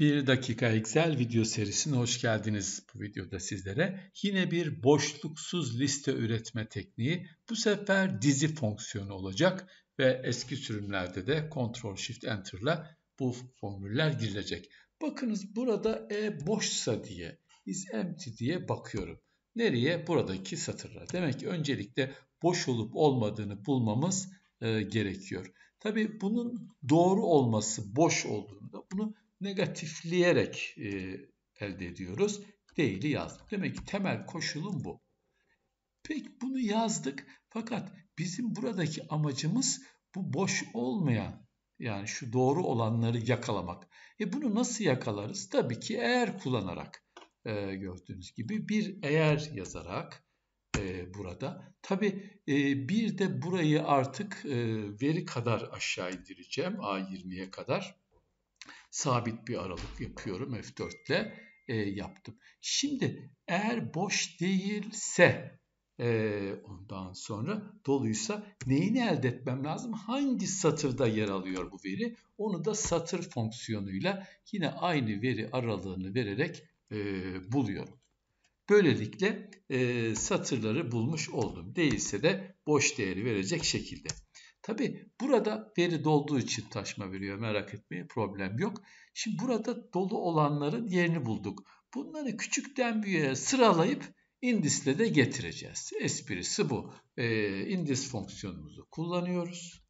1 dakika Excel video serisine hoş geldiniz. Bu videoda sizlere yine bir boşluksuz liste üretme tekniği. Bu sefer dizi fonksiyonu olacak ve eski sürümlerde de Ctrl Shift Enter'la bu formüller girilecek. Bakınız burada e boşsa diye is empty diye bakıyorum. Nereye? Buradaki satırlar? Demek ki öncelikle boş olup olmadığını bulmamız e, gerekiyor. Tabii bunun doğru olması, boş olduğunu da bunu negatifleyerek e, elde ediyoruz. Değil'i yazdık. Demek ki temel koşulum bu. Peki bunu yazdık fakat bizim buradaki amacımız bu boş olmayan yani şu doğru olanları yakalamak. E bunu nasıl yakalarız? Tabii ki eğer kullanarak e, gördüğünüz gibi bir eğer yazarak e, burada. Tabii e, bir de burayı artık e, veri kadar aşağı indireceğim A20'ye kadar sabit bir aralık yapıyorum F4 ile e, yaptım. Şimdi eğer boş değilse e, ondan sonra doluysa neyini elde etmem lazım? Hangi satırda yer alıyor bu veri? Onu da satır fonksiyonuyla yine aynı veri aralığını vererek e, buluyorum. Böylelikle e, satırları bulmuş oldum. Değilse de boş değeri verecek şekilde. Tabi burada veri dolduğu için taşma veriyor merak etmeyin problem yok. Şimdi burada dolu olanların yerini bulduk. Bunları küçükten büyüğe sıralayıp indisle de getireceğiz. Esprisi bu. E, indis fonksiyonumuzu kullanıyoruz.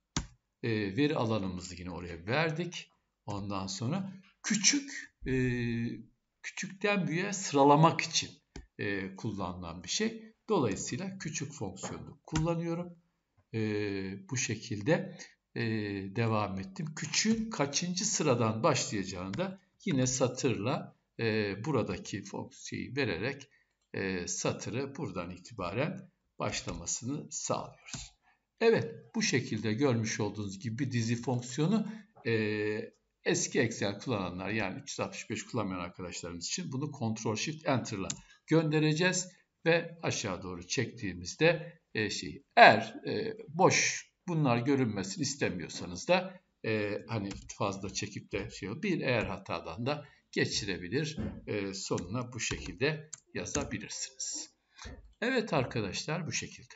E, veri alanımızı yine oraya verdik. Ondan sonra küçük e, küçükten büyüğe sıralamak için e, kullanılan bir şey. Dolayısıyla küçük fonksiyonu kullanıyorum e, bu şekilde e, devam ettim. Küçüğün kaçıncı sıradan başlayacağını da yine satırla e, buradaki fonksiyonu vererek e, satırı buradan itibaren başlamasını sağlıyoruz. Evet bu şekilde görmüş olduğunuz gibi dizi fonksiyonu e, eski Excel kullananlar yani 365 kullanmayan arkadaşlarımız için bunu Ctrl Shift Enter'la göndereceğiz ve aşağı doğru çektiğimizde e, şey eğer e, boş bunlar görünmesini istemiyorsanız da e, hani fazla çekip de şey bir eğer hatadan da geçirebilir e, sonuna bu şekilde yazabilirsiniz. Evet arkadaşlar bu şekilde.